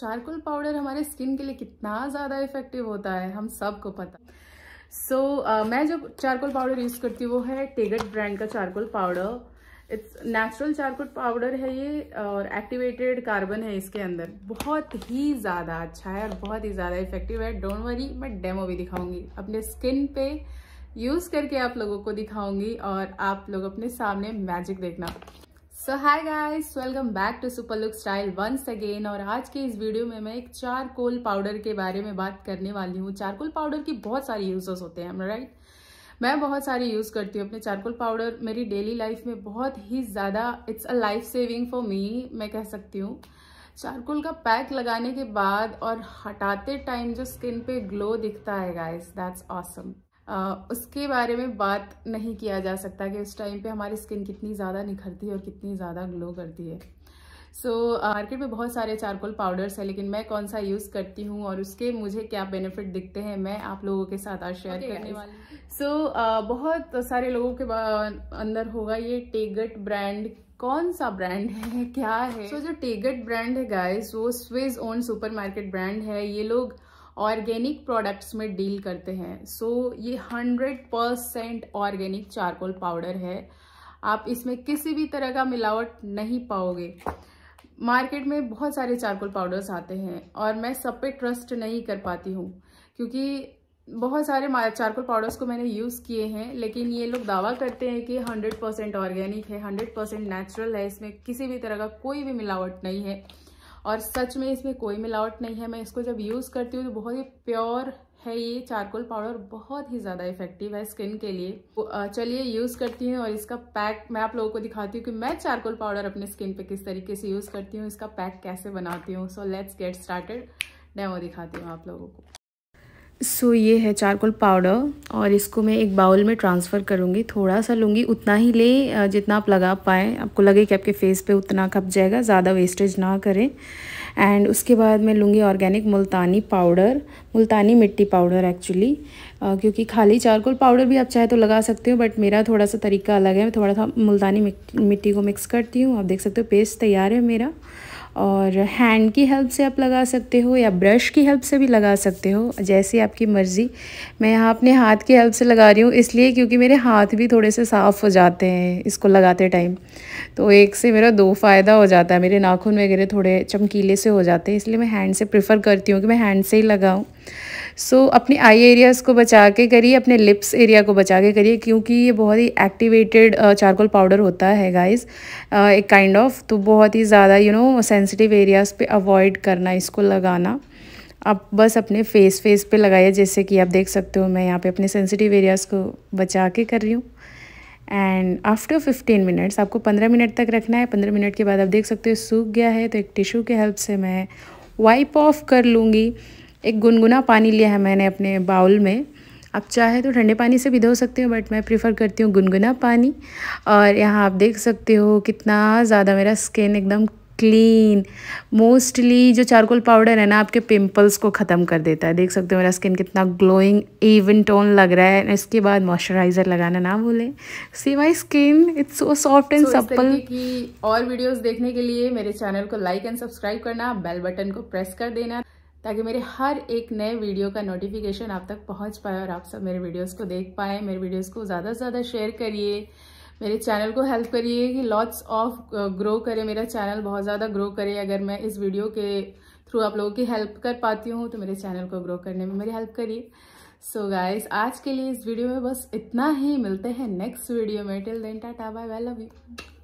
Charcoal powder हमारे skin के लिए कितना ज़्यादा इफेक्टिव होता है हम सबको पता सो so, uh, मैं जो चारकोल पाउडर यूज़ करती हूँ वो है टेगट ब्रांड का charcoal powder it's natural charcoal powder है ये और एक्टिवेटेड कार्बन है इसके अंदर बहुत ही ज़्यादा अच्छा है और बहुत ही ज़्यादा इफेक्टिव है डोंट वरी मैं डेमो भी दिखाऊंगी अपने स्किन पे यूज़ करके आप लोगों को दिखाऊंगी और आप लोग अपने सामने मैजिक देखना so hi guys welcome back to super look style once again और आज के इस वीडियो में मैं एक चारकोल पाउडर के बारे में बात करने वाली हूँ चारकोल पाउडर की बहुत सारे यूजेस होते हैं राइट right? मैं बहुत सारे यूज़ करती हूँ अपने चारकोल पाउडर मेरी डेली लाइफ में बहुत ही ज़्यादा it's a life saving for me मैं कह सकती हूँ चारकोल का पैक लगाने के बाद और हटाते टाइम जो स्किन पे ग्लो दिखता है गाइज दैट्स ऑसम awesome. उसके बारे में बात नहीं किया जा सकता कि उस टाइम पे हमारी स्किन कितनी ज़्यादा निखरती है और कितनी ज़्यादा ग्लो करती है सो so, मार्केट में बहुत सारे चारकोल पाउडर्स हैं लेकिन मैं कौन सा यूज़ करती हूँ और उसके मुझे क्या बेनिफिट दिखते हैं मैं आप लोगों के साथ आज शेयर okay, करने वाली सो so, बहुत सारे लोगों के अंदर होगा ये टेगट ब्रांड कौन सा ब्रांड है क्या है सो so, जो टेगट ब्रांड है गाइस वो स्विज ओन सुपरमार्केट ब्रांड है ये लोग ऑर्गेनिक प्रोडक्ट्स में डील करते हैं सो so, ये hundred percent organic charcoal powder है आप इसमें किसी भी तरह का मिलावट नहीं पाओगे मार्केट में बहुत सारे चारकोल पाउडर्स आते हैं और मैं सब पे ट्रस्ट नहीं कर पाती हूँ क्योंकि बहुत सारे चारकोल पाउडर्स को मैंने यूज़ किए हैं लेकिन ये लोग दावा करते हैं कि 100% ऑर्गेनिक है 100% नेचुरल है इसमें किसी भी तरह का कोई भी मिलावट नहीं है और सच में इसमें कोई मिलावट नहीं है मैं इसको जब यूज़ करती हूँ तो बहुत ही प्योर है ये चारकोल पाउडर बहुत ही ज़्यादा इफेक्टिव है स्किन के लिए तो चलिए यूज़ करती हूँ और इसका पैक मैं आप लोगों को दिखाती हूँ कि मैं चारकोल पाउडर अपने स्किन पे किस तरीके से यूज़ करती हूँ इसका पैक कैसे बनाती हूँ सो लेट्स गेट स्टार्टेड मैं वो दिखाती हूँ आप लोगों को सो so, ये है चारकोल पाउडर और इसको मैं एक बाउल में ट्रांसफ़र करूँगी थोड़ा सा लूँगी उतना ही ले जितना आप लगा पाएँ आपको लगे कि आपके फेस पे उतना खप जाएगा ज़्यादा वेस्टेज ना करें एंड उसके बाद मैं लूँगी ऑर्गेनिक मुल्तानी पाउडर मुल्तानी मिट्टी पाउडर एक्चुअली क्योंकि खाली चारकोल पाउडर भी आप चाहे तो लगा सकते हो बट मेरा थोड़ा सा तरीका अलग है मैं थोड़ा सा मुल्तानी मिट्टी को मिक्स करती हूँ आप देख सकते हो पेस्ट तैयार है मेरा और हैंड की हेल्प से आप लगा सकते हो या ब्रश की हेल्प से भी लगा सकते हो जैसे आपकी मर्ज़ी मैं यहाँ अपने हाथ की हेल्प से लगा रही हूँ इसलिए क्योंकि मेरे हाथ भी थोड़े से साफ़ हो जाते हैं इसको लगाते टाइम तो एक से मेरा दो फ़ायदा हो जाता है मेरे नाखून वगैरह थोड़े चमकीले से हो जाते हैं इसलिए मैं हैंड से प्रेफर करती हूँ कि मैं हैंड से ही लगाऊँ सो so, अपने आई एरियाज़ को बचा के करिए अपने लिप्स एरिया को बचा के करिए क्योंकि ये बहुत ही एक्टिवेटेड चारकोल पाउडर होता है गाइस uh, एक काइंड kind ऑफ of, तो बहुत ही ज़्यादा यू नो सेंसिटिव एरियाज़ पे अवॉइड करना इसको लगाना आप बस अपने फेस फेस पे लगाइए जैसे कि आप देख सकते हो मैं यहाँ पे अपने सेंसिटिव एरियाज़ को बचा के कर रही हूँ एंड आफ्टर फिफ्टीन मिनट्स आपको पंद्रह मिनट तक रखना है पंद्रह मिनट के बाद आप देख सकते हो सूख गया है तो एक टिशू के हेल्प से मैं वाइप ऑफ कर लूँगी एक गुनगुना पानी लिया है मैंने अपने बाउल में आप चाहे तो ठंडे पानी से भी धो सकते हो बट मैं प्रीफ़र करती हूँ गुनगुना पानी और यहाँ आप देख सकते हो कितना ज़्यादा मेरा स्किन एकदम क्लीन मोस्टली जो चारकोल पाउडर है ना आपके पिंपल्स को ख़त्म कर देता है देख सकते हो मेरा स्किन कितना ग्लोइंग इवन टोन लग रहा है इसके बाद मॉइस्चराइज़र लगाना ना भूलें see my skin it's so soft and supple की और वीडियोस देखने के लिए मेरे चैनल को लाइक एंड सब्सक्राइब करना बेल बटन को प्रेस कर देना ताकि मेरे हर एक नए वीडियो का नोटिफिकेशन आप तक पहुंच पाए और आप सब मेरे वीडियोस को देख पाए मेरे वीडियोस को ज़्यादा से ज़्यादा शेयर करिए मेरे चैनल को हेल्प करिए कि लॉट्स ऑफ ग्रो करे मेरा चैनल बहुत ज़्यादा ग्रो करे अगर मैं इस वीडियो के थ्रू आप लोगों की हेल्प कर पाती हूँ तो मेरे चैनल को ग्रो करने में मेरी हेल्प करिए सो गाइज़ आज के लिए इस वीडियो में बस इतना ही मिलते हैं नेक्स्ट वीडियो में till then tata bye bye love you